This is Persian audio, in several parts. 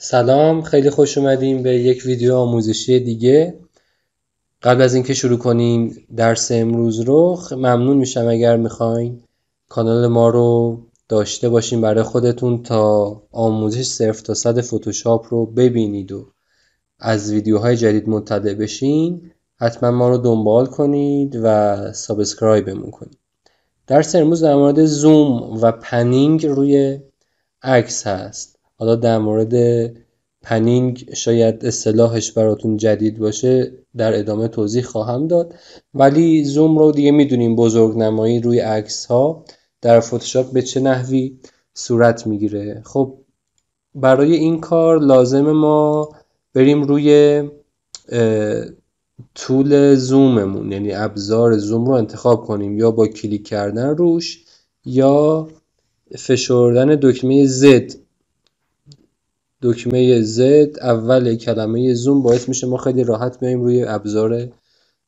سلام خیلی خوش اومدیم به یک ویدیو آموزشی دیگه قبل از اینکه شروع کنیم درس امروز رو ممنون میشم اگر میخواین کانال ما رو داشته باشین برای خودتون تا آموزش صرف تا صد فتوشاپ رو ببینید و از ویدیوهای جدید مطلع بشین حتما ما رو دنبال کنید و سابسکرایبمون کنید درس امروز در مورد زوم و پنینگ روی عکس هست حالا در مورد پنینگ شاید اصطلاحش براتون جدید باشه در ادامه توضیح خواهم داد ولی زوم رو دیگه میدونیم بزرگ نمایی روی عکس ها در فتوشاپ به چه نحوی صورت میگیره خب برای این کار لازم ما بریم روی طول زوممون یعنی ابزار زوم رو انتخاب کنیم یا با کلیک کردن روش یا فشردن دکمه زد دکمه زد اول کلمه زوم باعث میشه ما خیلی راحت بیایم روی ابزار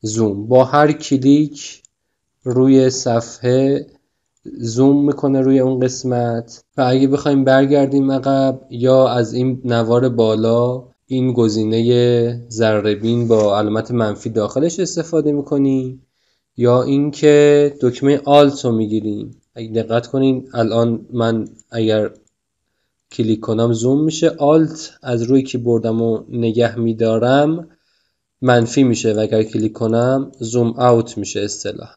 زوم با هر کلیک روی صفحه زوم میکنه روی اون قسمت و اگه بخوایم برگردیم عقب یا از این نوار بالا این گزینه زربین با علامت منفی داخلش استفاده میکنیم یا اینکه دکمه آلت رو میگیریم اگه دقت کنین الان من اگر کلیک کنم زوم میشه آلت از روی بردم و نگه میدارم منفی میشه و اگر کلیک کنم زوم آوت میشه اصطلاح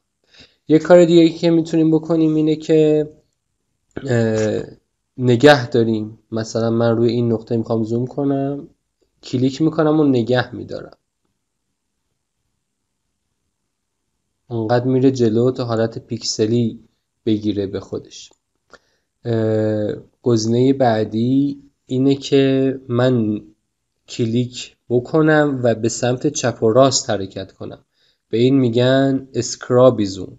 یه کار دیگه که میتونیم بکنیم اینه که نگه داریم مثلا من روی این نقطه میخوام زوم کنم کلیک میکنم و نگه میدارم انقدر میره جلو تا حالت پیکسلی بگیره به خودش گزینه بعدی اینه که من کلیک بکنم و به سمت چپ و راست حرکت کنم به این میگن زوم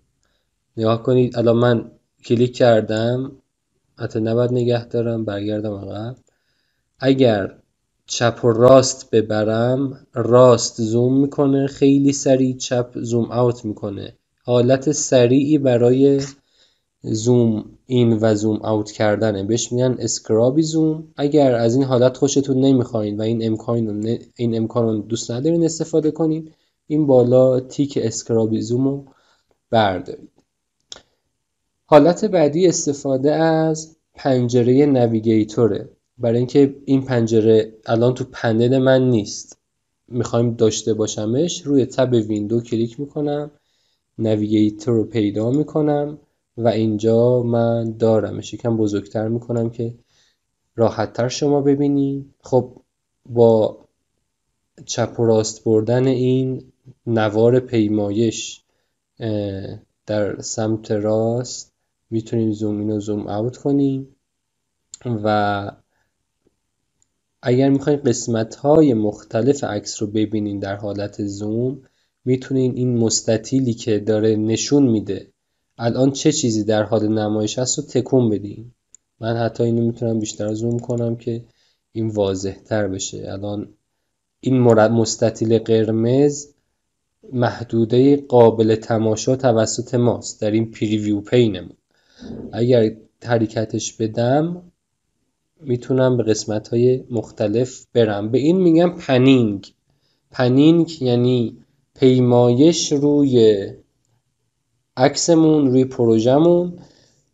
نگاه کنید الان من کلیک کردم حتی نباید نگه دارم برگردم عقب اگر چپ و راست ببرم راست زوم میکنه خیلی سریع چپ زوم اوت میکنه حالت سریعی برای زوم این و زوم اوت کردنه بهش میگن اسکرابی زوم اگر از این حالت خوشتون نمیخواین و این امکان این امکان دوست ندارین استفاده کنین این بالا تیک اسکرابی زوم رو بردارید حالت بعدی استفاده از پنجره نویگیتوره برای اینکه این پنجره الان تو پنل من نیست میخوایم داشته باشمش روی تب ویندو کلیک میکنم نویگیتور رو پیدا میکنم و اینجا من دارمش یکم بزرگتر میکنم که راحتتر شما ببینی خب با چپ و راست بردن این نوار پیمایش در سمت راست میتونیم زوم این زوم اوت کنیم و اگر میخواین قسمت های مختلف عکس رو ببینین در حالت زوم میتونین این مستطیلی که داره نشون میده الان چه چیزی در حال نمایش هست رو تکون بدیم من حتی اینو میتونم بیشتر زوم کنم که این واضح تر بشه الان این مستطیل قرمز محدوده قابل تماشا توسط ماست در این پریویو پینمون اگر حرکتش بدم میتونم به قسمت های مختلف برم به این میگم پنینگ پنینگ یعنی پیمایش روی عکسمون روی پروژهمون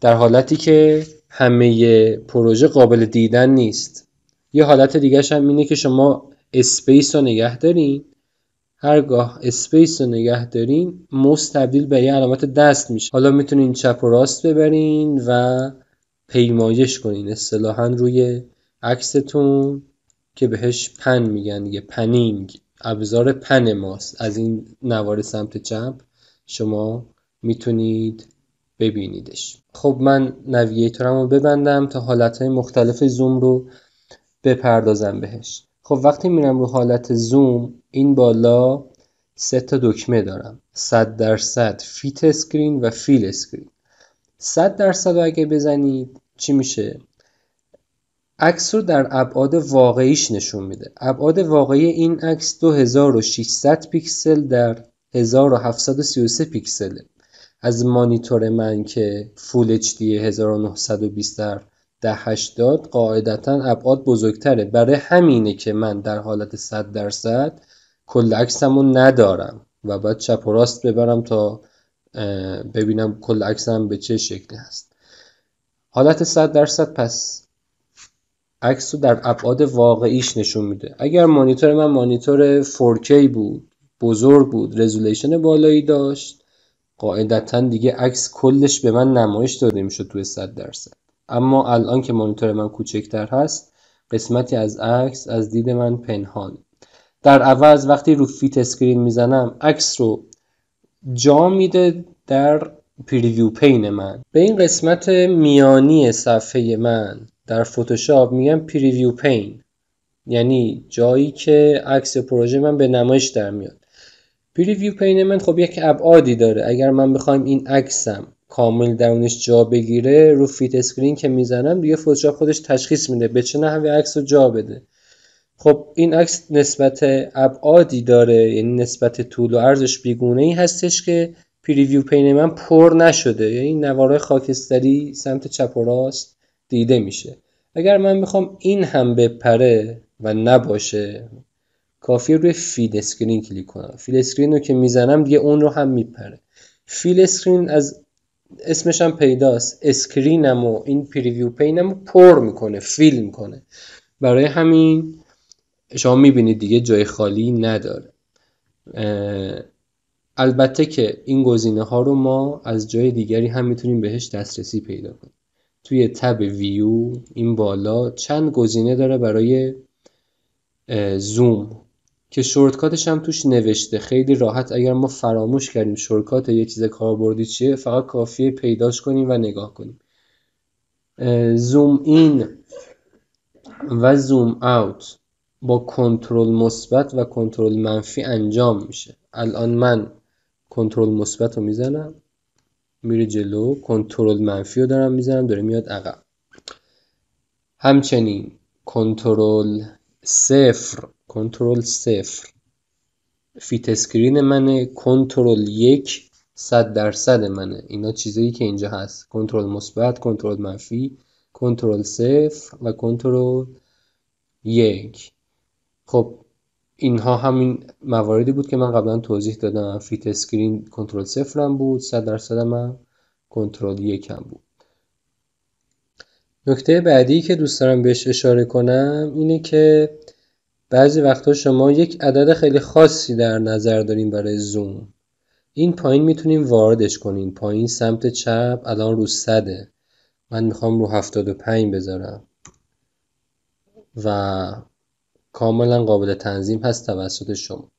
در حالتی که همه پروژه قابل دیدن نیست یه حالت دیگه هم اینه که شما اسپیس رو نگه دارین هرگاه اسپیس رو نگه دارین موس تبدیل به یه علامت دست میشه حالا میتونین چپ و راست ببرین و پیمایش کنین اصطلاحا روی عکستون که بهش پن میگن یه پنینگ ابزار پن ماست از این نوار سمت چپ شما میتونید ببینیدش خب من نویگیتورم رو ببندم تا حالت مختلف زوم رو بپردازم بهش خب وقتی میرم رو حالت زوم این بالا سه تا دکمه دارم 100 درصد فیت اسکرین و فیل اسکرین 100 درصد رو اگه بزنید چی میشه عکس رو در ابعاد واقعیش نشون میده ابعاد واقعی این عکس 2600 پیکسل در 1733 پیکسله از مانیتور من که فول اچ دی 1920 در ده قاعدتاً قاعدتا ابعاد بزرگتره برای همینه که من در حالت 100 درصد کل عکسمو ندارم و باید چپ و راست ببرم تا ببینم کل عکسم به چه شکلی هست حالت 100 درصد پس عکس رو در ابعاد واقعیش نشون میده اگر مانیتور من مانیتور 4K بود بزرگ بود رزولوشن بالایی داشت قاعدتا دیگه عکس کلش به من نمایش داده میشد توی 100 درصد اما الان که مانیتور من کوچکتر هست قسمتی از عکس از دید من پنهان در عوض وقتی رو فیت اسکرین میزنم عکس رو جا میده در پریویو پین من به این قسمت میانی صفحه من در فتوشاپ میگم پریویو پین یعنی جایی که عکس پروژه من به نمایش در میاد پریویو پینمنت خب یک ابعادی داره اگر من بخوایم این عکسم کامل درونش جا بگیره رو فیت اسکرین که میزنم دیگه فتوشاپ خودش تشخیص میده به چه نحوی عکس رو جا بده خب این عکس نسبت ابعادی داره یعنی نسبت طول و عرضش بیگونه ای هستش که پریویو پین من پر نشده یعنی نوارای خاکستری سمت چپ و راست دیده میشه اگر من بخوام این هم بپره و نباشه کافی روی فیل اسکرین کلیک کنم فیل اسکرین رو که میزنم دیگه اون رو هم میپره فیل اسکرین از اسمش هم پیداست اسکرینم و این پریویو پینم رو پر میکنه فیل میکنه برای همین شما میبینید دیگه جای خالی نداره البته که این گزینه ها رو ما از جای دیگری هم میتونیم بهش دسترسی پیدا کنیم توی تب ویو این بالا چند گزینه داره برای زوم که شورتکاتش هم توش نوشته خیلی راحت اگر ما فراموش کردیم شورتکات یه چیز کاربردی چیه فقط کافیه پیداش کنیم و نگاه کنیم زوم این و زوم اوت با کنترل مثبت و کنترل منفی انجام میشه الان من کنترل مثبت رو میزنم میره جلو کنترل منفی رو دارم میزنم داره میاد عقب همچنین کنترل صفر کنترل صفر فیت اسکرین منه کنترل یک صد درصد منه اینا چیزایی که اینجا هست کنترل مثبت کنترل منفی کنترل صفر و کنترل یک خب اینها همین مواردی بود که من قبلا توضیح دادم فیت اسکرین کنترل صفرم بود صد درصد من کنترل یکم بود نکته بعدی که دوست دارم بهش اشاره کنم اینه که بعضی وقتا شما یک عدد خیلی خاصی در نظر داریم برای زوم این پایین میتونیم واردش کنیم پایین سمت چپ الان رو صده من میخوام رو 75 بذارم و کاملا قابل تنظیم هست توسط شما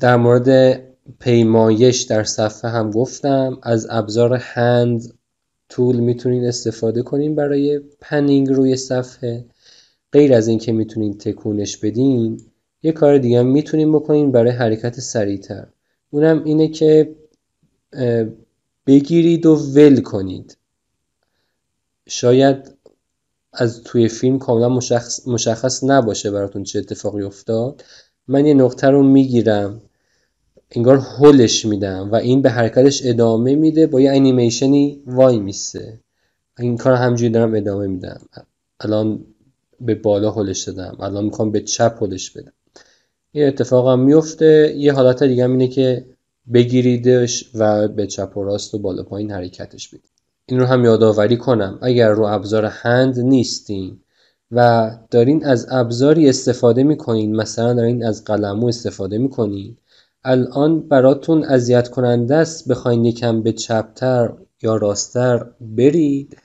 در مورد پیمایش در صفحه هم گفتم از ابزار هند تول میتونین استفاده کنیم برای پنینگ روی صفحه غیر از اینکه میتونین تکونش بدین یه کار دیگه هم میتونین بکنین برای حرکت سریعتر اونم اینه که بگیرید و ول کنید شاید از توی فیلم کاملا مشخص, مشخص نباشه براتون چه اتفاقی افتاد من یه نقطه رو میگیرم انگار هلش میدم و این به حرکتش ادامه میده با یه انیمیشنی وای میسه این کار همجوری دارم ادامه میدم الان به بالا هلش دادم الان میخوام به چپ هلش بدم این اتفاق هم میفته یه حالت دیگه هم اینه که بگیریدش و به چپ و راست و بالا پایین حرکتش بدید این رو هم یادآوری کنم اگر رو ابزار هند نیستین و دارین از ابزاری استفاده میکنین مثلا دارین از قلمو استفاده میکنین الان براتون اذیت کننده است بخواین یکم به چپتر یا راستتر برید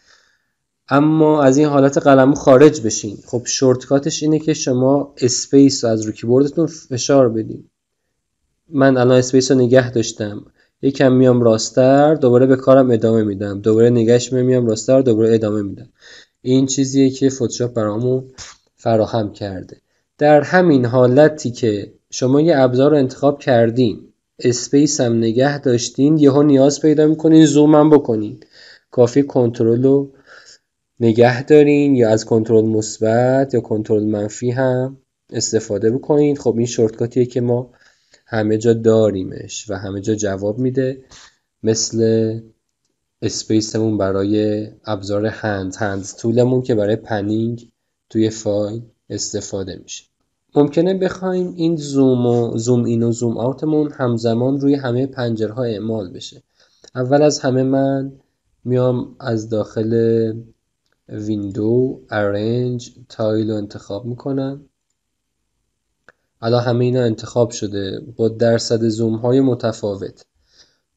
اما از این حالت قلمو خارج بشین خب شورتکاتش اینه که شما اسپیس رو از رو کیبوردتون فشار بدین من الان اسپیس رو نگه داشتم یکم میام راستر دوباره به کارم ادامه میدم دوباره نگهش میام راستر دوباره ادامه میدم این چیزیه که فتوشاپ برامون فراهم کرده در همین حالتی که شما یه ابزار رو انتخاب کردین اسپیس هم نگه داشتین یهو نیاز پیدا میکنین زومم بکنین کافی کنترل رو نگه دارین یا از کنترل مثبت یا کنترل منفی هم استفاده بکنید خب این شورتکاتیه که ما همه جا داریمش و همه جا جواب میده مثل اسپیسمون برای ابزار هند هند تولمون که برای پنینگ توی فایل استفاده میشه ممکنه بخوایم این زوم و زوم این و زوم آوتمون همزمان روی همه پنجرها اعمال بشه اول از همه من میام از داخل ویندو ارنج تایل رو انتخاب میکنم الان همه اینا انتخاب شده با درصد زوم های متفاوت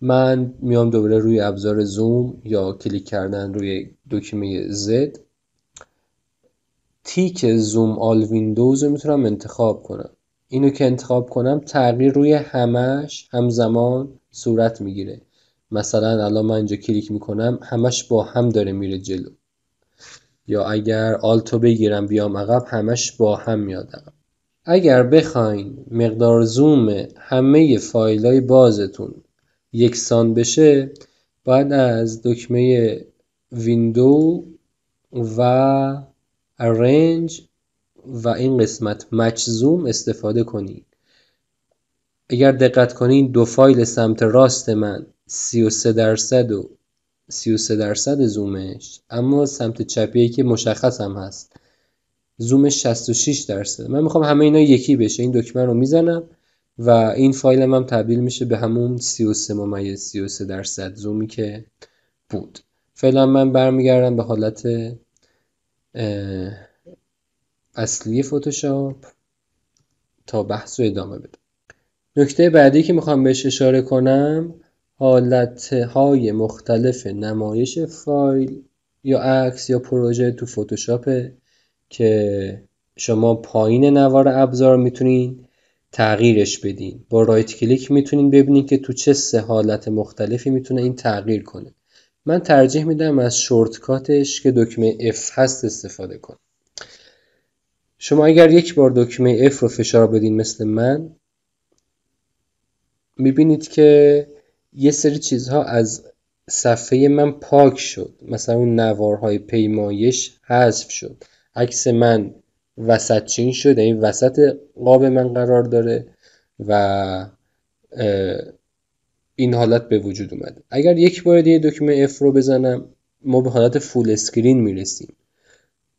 من میام دوباره روی ابزار زوم یا کلیک کردن روی دکمه زد تیک زوم آل ویندوز رو میتونم انتخاب کنم اینو که انتخاب کنم تغییر روی همش همزمان صورت میگیره مثلا الان من اینجا کلیک میکنم همش با هم داره میره جلو یا اگر آلتو بگیرم بیام عقب همش با هم میاد اگر بخواین مقدار زوم همه فایل های بازتون یکسان بشه باید از دکمه ویندو و ارنج و این قسمت مچ زوم استفاده کنید اگر دقت کنید دو فایل سمت راست من 33 درصد و 33 درصد زومش اما سمت چپیه که مشخص هم هست زومش 66 درصد من میخوام همه اینا یکی بشه این دکمه رو میزنم و این فایل هم, تبدیل میشه به همون 33 ممیه 33 درصد زومی که بود فعلا من برمیگردم به حالت اصلی فتوشاپ تا بحث رو ادامه بدم نکته بعدی که میخوام بهش اشاره کنم حالت های مختلف نمایش فایل یا عکس یا پروژه تو فتوشاپه که شما پایین نوار ابزار میتونین تغییرش بدین با رایت کلیک میتونین ببینین که تو چه سه حالت مختلفی میتونه این تغییر کنه من ترجیح میدم از شورتکاتش که دکمه F هست استفاده کنم شما اگر یک بار دکمه F رو فشار بدین مثل من میبینید که یه سری چیزها از صفحه من پاک شد مثلا اون نوارهای پیمایش حذف شد عکس من وسط چین شد این وسط قاب من قرار داره و این حالت به وجود اومد اگر یک بار دیگه دکمه F رو بزنم ما به حالت فول اسکرین میرسیم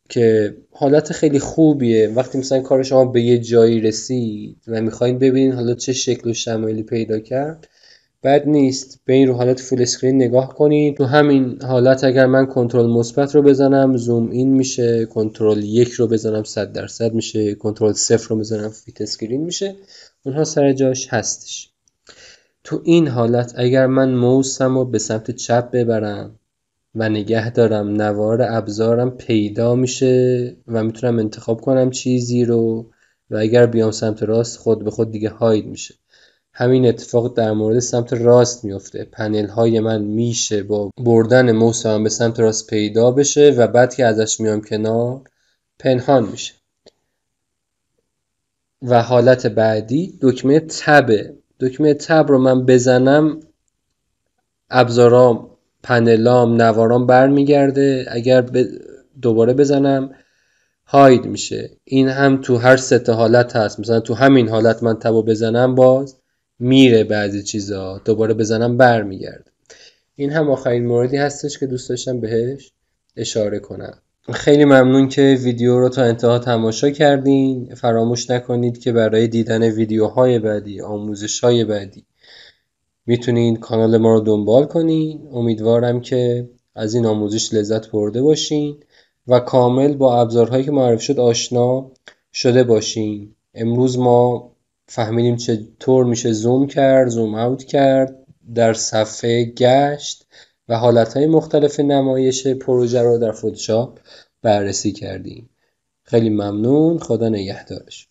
که حالت خیلی خوبیه وقتی مثلا کار شما به یه جایی رسید و میخواین ببینید حالا چه شکل و شمایلی پیدا کرد بد نیست به این رو حالت فول اسکرین نگاه کنید تو همین حالت اگر من کنترل مثبت رو بزنم زوم این میشه کنترل یک رو بزنم 100 درصد میشه کنترل صفر رو بزنم فیت اسکرین میشه اونها سر جاش هستش تو این حالت اگر من موسم رو به سمت چپ ببرم و نگه دارم نوار ابزارم پیدا میشه و میتونم انتخاب کنم چیزی رو و اگر بیام سمت راست خود به خود دیگه هاید میشه همین اتفاق در مورد سمت راست میفته پنل های من میشه با بردن موس به سمت راست پیدا بشه و بعد که ازش میام کنار پنهان میشه و حالت بعدی دکمه تبه دکمه تب رو من بزنم ابزارام پنلام نوارام برمیگرده اگر دوباره بزنم هاید میشه این هم تو هر سه حالت هست مثلا تو همین حالت من تبو بزنم باز میره بعضی چیزا دوباره بزنم برمیگرده این هم آخرین موردی هستش که دوست داشتم بهش اشاره کنم خیلی ممنون که ویدیو رو تا انتها تماشا کردین فراموش نکنید که برای دیدن ویدیوهای بعدی های بعدی میتونید کانال ما رو دنبال کنین امیدوارم که از این آموزش لذت برده باشین و کامل با ابزارهایی که معرف شد آشنا شده باشین امروز ما فهمیدیم چطور میشه زوم کرد زوم اوت کرد در صفحه گشت و حالتهای مختلف نمایش پروژه رو در فتوشاپ بررسی کردیم خیلی ممنون خدا نگهدارش